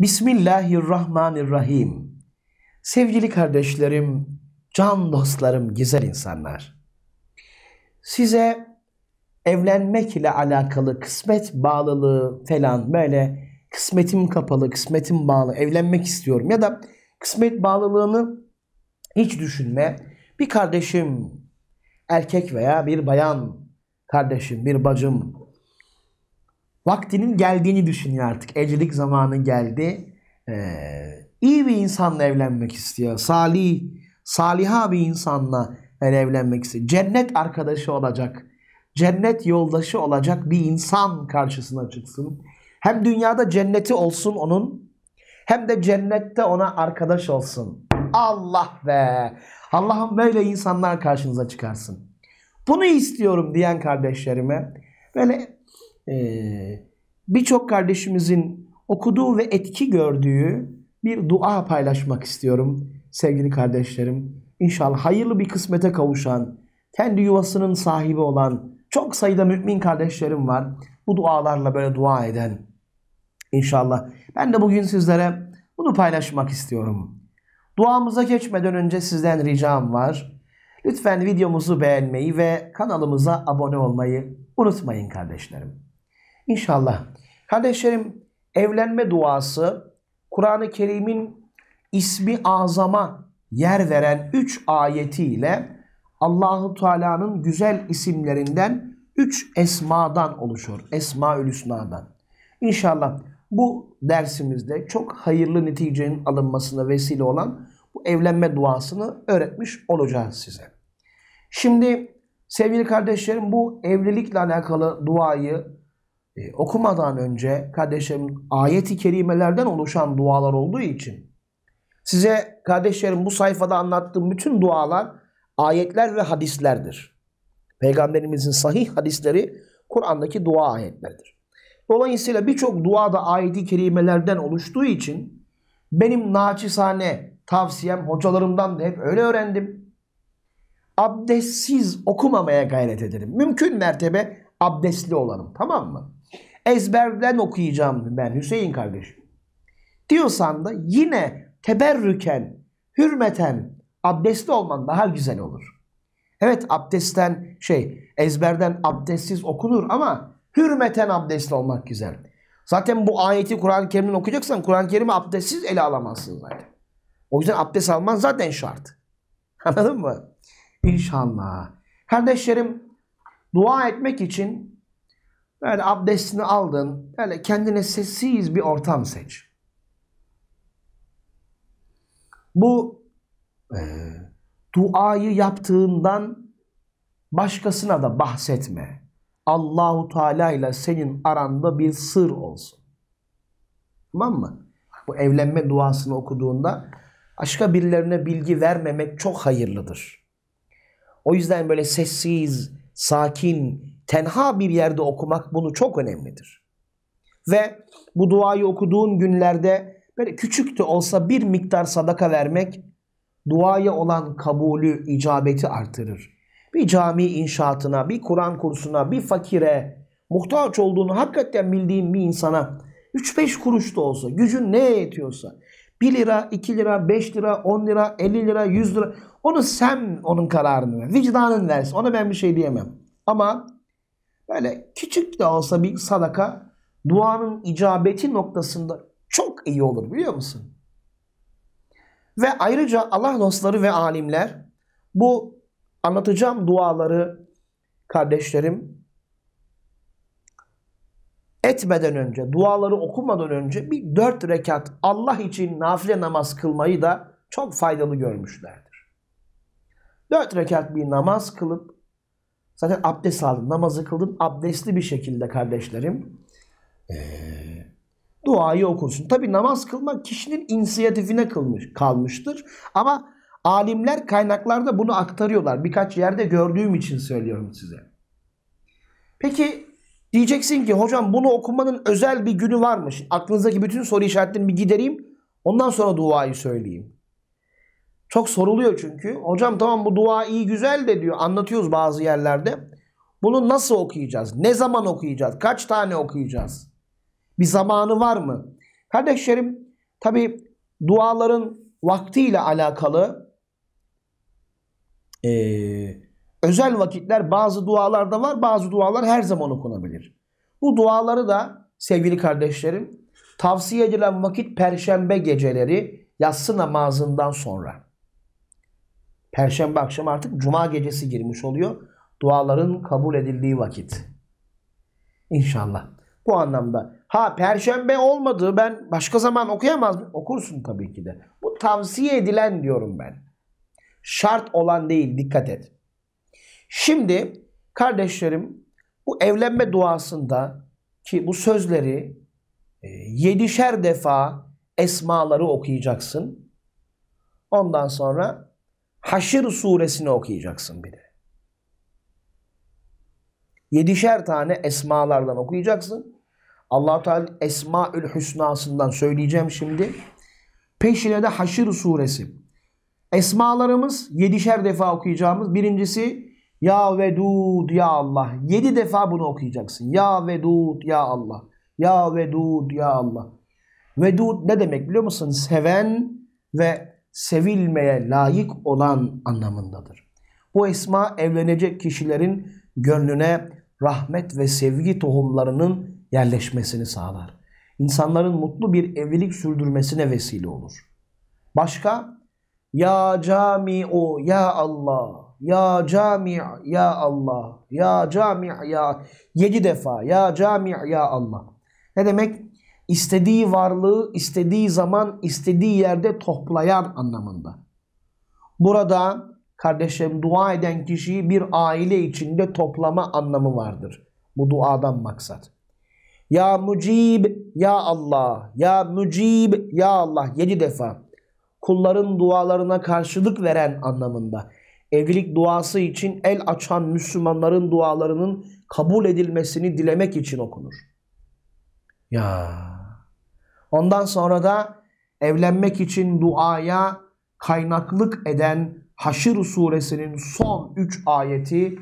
Bismillahirrahmanirrahim. Sevgili kardeşlerim, can dostlarım, güzel insanlar. Size evlenmek ile alakalı kısmet bağlılığı falan böyle kısmetim kapalı, kısmetim bağlı, evlenmek istiyorum ya da kısmet bağlılığını hiç düşünme. Bir kardeşim erkek veya bir bayan kardeşim, bir bacım vaktinin geldiğini düşünüyor artık. Ecelik zamanı geldi. Ee, iyi bir insanla evlenmek istiyor. Salih, saliha bir insanla evlenmek istiyor. Cennet arkadaşı olacak. Cennet yoldaşı olacak bir insan karşısına çıksın. Hem dünyada cenneti olsun onun hem de cennette ona arkadaş olsun. Allah be! Allah'ım böyle insanlar karşınıza çıkarsın. Bunu istiyorum diyen kardeşlerime böyle ee, birçok kardeşimizin okuduğu ve etki gördüğü bir dua paylaşmak istiyorum sevgili kardeşlerim. İnşallah hayırlı bir kısmete kavuşan, kendi yuvasının sahibi olan çok sayıda mümin kardeşlerim var. Bu dualarla böyle dua eden. İnşallah. Ben de bugün sizlere bunu paylaşmak istiyorum. Duamıza geçmeden önce sizden ricam var. Lütfen videomuzu beğenmeyi ve kanalımıza abone olmayı unutmayın kardeşlerim. İnşallah. Kardeşlerim evlenme duası Kur'an-ı Kerim'in ismi azama yer veren 3 ayetiyle Allahu Teala'nın güzel isimlerinden 3 esmadan oluşur. Esmaül Hüsna'dan. İnşallah bu dersimizde çok hayırlı neticenin alınmasına vesile olan bu evlenme duasını öğretmiş olacağız size. Şimdi sevgili kardeşlerim bu evlilikle alakalı duayı e, okumadan önce kardeşlerim ayeti kerimelerden oluşan dualar olduğu için size kardeşlerim bu sayfada anlattığım bütün dualar ayetler ve hadislerdir. Peygamberimizin sahih hadisleri Kur'an'daki dua ayetlerdir. Dolayısıyla birçok dua da ayeti kerimelerden oluştuğu için benim naçizane tavsiyem hocalarımdan da hep öyle öğrendim. Abdestsiz okumamaya gayret edelim. Mümkün mertebe abdestli olalım tamam mı? ezberden okuyacağım ben Hüseyin kardeşim. Diyorsan da yine teberrüken, hürmeten abdestli olman daha güzel olur. Evet abdestten şey ezberden abdestsiz okunur ama hürmeten abdestli olmak güzel. Zaten bu ayeti Kur'an-ı Kerim'den okuyacaksan Kur'an-ı Kerim'i abdestsiz ele alamazsın zaten. O yüzden abdest alman zaten şart. Anladın mı? İnşallah. Kardeşlerim dua etmek için Böyle abdestini aldın. Böyle kendine sessiz bir ortam seç. Bu e, duayı yaptığından başkasına da bahsetme. Allahu Teala ile senin aranda bir sır olsun. Tamam mı? Bu evlenme duasını okuduğunda başka birilerine bilgi vermemek çok hayırlıdır. O yüzden böyle sessiz, sakin, tenha bir yerde okumak bunu çok önemlidir. Ve bu duayı okuduğun günlerde böyle küçük de olsa bir miktar sadaka vermek duaya olan kabulü, icabeti artırır. Bir cami inşaatına, bir Kur'an kursuna, bir fakire, muhtaç olduğunu hakikaten bildiğin bir insana 3-5 kuruş da olsa, gücün neye yetiyorsa 1 lira, 2 lira, 5 lira, 10 lira, 50 lira, 100 lira onu sen onun kararını ver. Vicdanın versin. Ona ben bir şey diyemem. Ama böyle küçük de olsa bir sadaka duanın icabeti noktasında çok iyi olur biliyor musun? Ve ayrıca Allah dostları ve alimler bu anlatacağım duaları kardeşlerim etmeden önce, duaları okumadan önce bir dört rekat Allah için nafile namaz kılmayı da çok faydalı görmüşlerdir. Dört rekat bir namaz kılıp Zaten abdest aldım. Namazı kıldım. Abdestli bir şekilde kardeşlerim. duayı okunsun. Tabi namaz kılmak kişinin inisiyatifine kılmış, kalmıştır. Ama alimler kaynaklarda bunu aktarıyorlar. Birkaç yerde gördüğüm için söylüyorum size. Peki diyeceksin ki hocam bunu okumanın özel bir günü varmış. Aklınızdaki bütün soru işaretlerini bir gidereyim. Ondan sonra duayı söyleyeyim. Çok soruluyor çünkü. Hocam tamam bu dua iyi güzel de diyor. Anlatıyoruz bazı yerlerde. Bunu nasıl okuyacağız? Ne zaman okuyacağız? Kaç tane okuyacağız? Bir zamanı var mı? Kardeşlerim tabi duaların vaktiyle alakalı e, özel vakitler bazı dualarda var. Bazı dualar her zaman okunabilir. Bu duaları da sevgili kardeşlerim tavsiye edilen vakit perşembe geceleri yatsı namazından sonra. Perşembe akşamı artık cuma gecesi girmiş oluyor. Duaların kabul edildiği vakit. İnşallah. Bu anlamda. Ha perşembe olmadı ben başka zaman okuyamaz mı? Okursun tabii ki de. Bu tavsiye edilen diyorum ben. Şart olan değil dikkat et. Şimdi kardeşlerim bu evlenme duasında ki bu sözleri e, yedişer defa esmaları okuyacaksın. Ondan sonra Haşr suresini okuyacaksın bir de. Yedişer tane esmalardan okuyacaksın. allah Teala Esmaül Hüsna'sından söyleyeceğim şimdi. Peşine de Haşr suresi. Esmalarımız yedişer defa okuyacağımız. Birincisi Ya Vedud Ya Allah. Yedi defa bunu okuyacaksın. Ya Vedud Ya Allah. Ya Vedud Ya Allah. Vedud ne demek biliyor musun? Seven ve sevilmeye layık olan anlamındadır. Bu esma evlenecek kişilerin gönlüne rahmet ve sevgi tohumlarının yerleşmesini sağlar. İnsanların mutlu bir evlilik sürdürmesine vesile olur. Başka? Ya cami o ya Allah ya cami ya Allah ya cami ya yedi defa ya cami ya Allah. Ne demek? istediği varlığı istediği zaman istediği yerde toplayan anlamında. Burada kardeşim dua eden kişiyi bir aile içinde toplama anlamı vardır. Bu duadan maksat. Ya Mucib, Ya Allah, Ya Mucib, Ya Allah yedi defa. Kulların dualarına karşılık veren anlamında. Evlilik duası için el açan Müslümanların dualarının kabul edilmesini dilemek için okunur. Ya Ondan sonra da evlenmek için duaya kaynaklık eden Haşr suresinin son 3 ayeti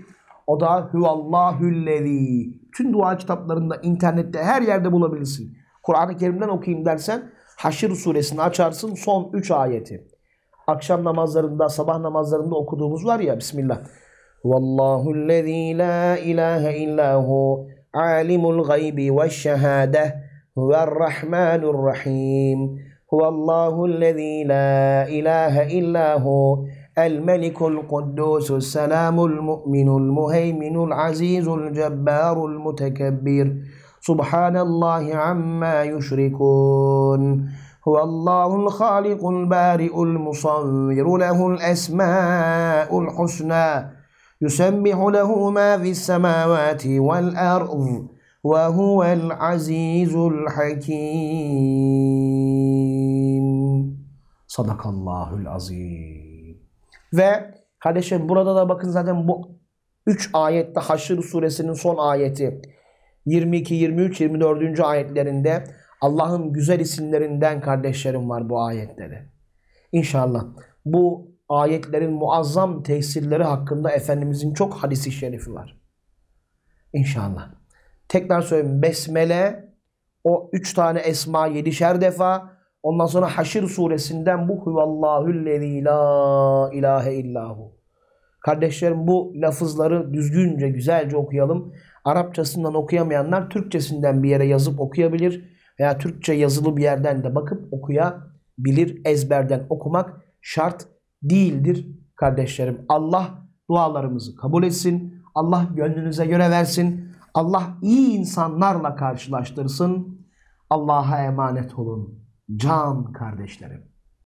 o da huvallahüllezî. Tüm dua kitaplarında, internette her yerde bulabilirsin. Kur'an-ı Kerim'den okuyayım dersen Haşr suresini açarsın son 3 ayeti. Akşam namazlarında, sabah namazlarında okuduğumuz var ya Bismillah. Vallahullezî la ilahe illâhu alimul gaybi ve şehâdeh هو الرحمن الرحيم هو الله الذي لا إله إلا هو الملك القدوس السلام المؤمن المهيمن العزيز الجبار المتكبر سبحان الله عما يشركون هو الله الخالق البارئ المصور له الأسماء الحسنى يسبح له ما في السماوات والأرض وهو العزيز الحكيم Sadakallahul azim. Ve kardeşim burada da bakın zaten bu 3 ayette Haşr suresinin son ayeti 22, 23, 24. ayetlerinde Allah'ın güzel isimlerinden kardeşlerim var bu ayetleri. İnşallah bu ayetlerin muazzam tesirleri hakkında Efendimizin çok hadisi şerifi var. İnşallah. Tekrar söyleyeyim. Besmele o üç tane esma yedişer defa. Ondan sonra Haşir suresinden bu huvallahüllezî la ilahe illahu. Kardeşlerim bu lafızları düzgünce, güzelce okuyalım. Arapçasından okuyamayanlar Türkçesinden bir yere yazıp okuyabilir. Veya Türkçe yazılı bir yerden de bakıp okuyabilir. Ezberden okumak şart değildir kardeşlerim. Allah dualarımızı kabul etsin. Allah gönlünüze göre versin. Allah iyi insanlarla karşılaştırsın. Allah'a emanet olun can kardeşlerim.